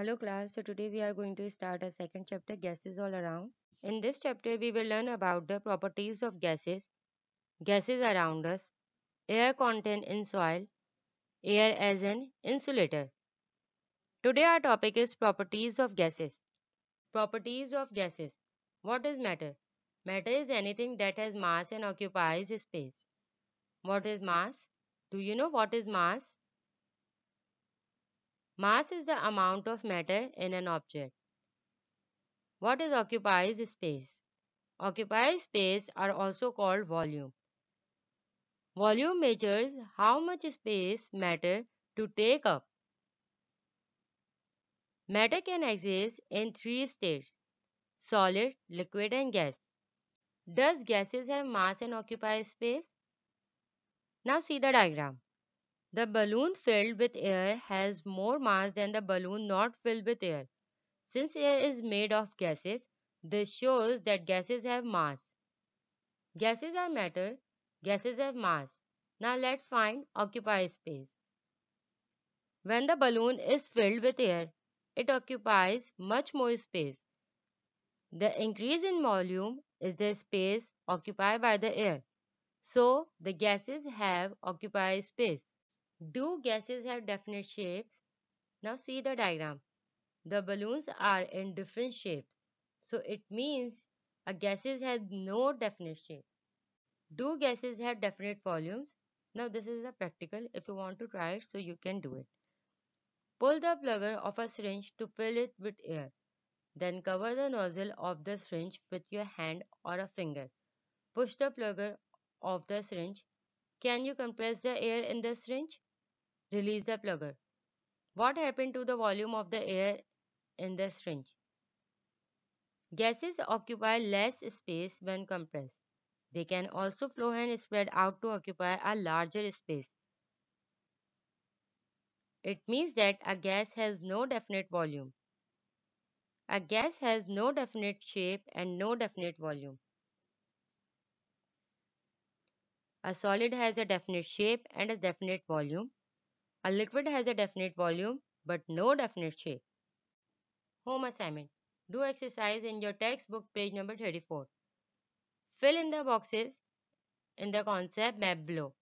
Hello class, so today we are going to start a second chapter gases all around. In this chapter we will learn about the properties of gases, gases around us, air content in soil, air as an insulator. Today our topic is properties of gases. Properties of gases. What is matter? Matter is anything that has mass and occupies space. What is mass? Do you know what is mass? Mass is the amount of matter in an object. What is occupies space? Occupies space are also called volume. Volume measures how much space matter to take up. Matter can exist in three states, solid, liquid and gas. Does gases have mass and occupy space? Now see the diagram. The balloon filled with air has more mass than the balloon not filled with air. Since air is made of gases, this shows that gases have mass. Gases are matter, gases have mass. Now let's find occupy space. When the balloon is filled with air, it occupies much more space. The increase in volume is the space occupied by the air. So the gases have occupied space. Do gases have definite shapes? Now see the diagram. The balloons are in different shapes. So it means a gases has no definite shape. Do gases have definite volumes? Now this is a practical. If you want to try it, so you can do it. Pull the plugger of a syringe to fill it with air. Then cover the nozzle of the syringe with your hand or a finger. Push the plugger of the syringe. Can you compress the air in the syringe? Release the plugger. What happened to the volume of the air in the syringe? Gases occupy less space when compressed. They can also flow and spread out to occupy a larger space. It means that a gas has no definite volume. A gas has no definite shape and no definite volume. A solid has a definite shape and a definite volume. A liquid has a definite volume but no definite shape. Home assignment. Do exercise in your textbook page number 34. Fill in the boxes in the concept map below.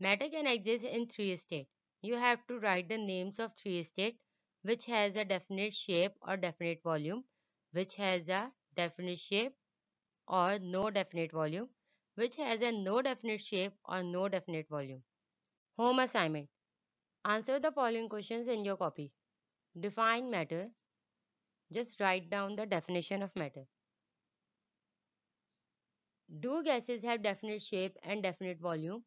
Matter can exist in three states. You have to write the names of three states which has a definite shape or definite volume, which has a definite shape or no definite volume, which has a no definite shape or no definite volume. Home assignment. Answer the following questions in your copy. Define matter. Just write down the definition of matter. Do gases have definite shape and definite volume?